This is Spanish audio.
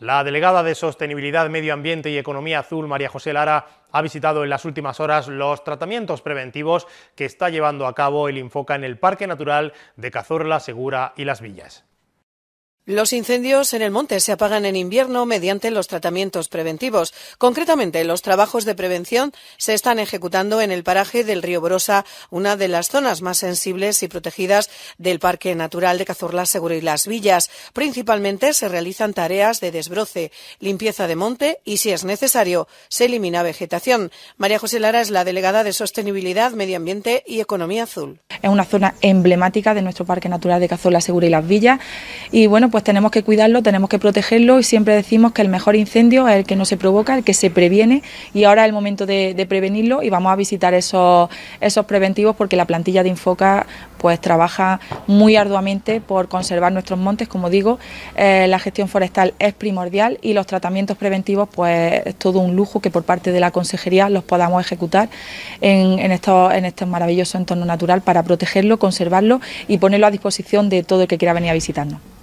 La delegada de Sostenibilidad, Medio Ambiente y Economía Azul, María José Lara, ha visitado en las últimas horas los tratamientos preventivos que está llevando a cabo el Infoca en el Parque Natural de Cazorla, Segura y Las Villas. Los incendios en el monte se apagan en invierno mediante los tratamientos preventivos. Concretamente, los trabajos de prevención se están ejecutando en el paraje del río Borosa, una de las zonas más sensibles y protegidas del Parque Natural de Cazorla, Seguro y Las Villas. Principalmente se realizan tareas de desbroce, limpieza de monte y, si es necesario, se elimina vegetación. María José Lara es la delegada de Sostenibilidad, Medio Ambiente y Economía Azul es una zona emblemática de nuestro Parque Natural de Cazorla Segura y Las Villas y bueno, pues tenemos que cuidarlo, tenemos que protegerlo y siempre decimos que el mejor incendio es el que no se provoca, el que se previene y ahora es el momento de, prevenirlo y vamos a visitar esos, esos preventivos porque la plantilla de Infoca pues trabaja muy arduamente por conservar nuestros montes, como digo, eh, la gestión forestal es primordial y los tratamientos preventivos pues es todo un lujo que por parte de la consejería los podamos ejecutar en, estos, en este maravilloso entorno natural para protegerlo, conservarlo y ponerlo a disposición de todo el que quiera venir a visitarnos.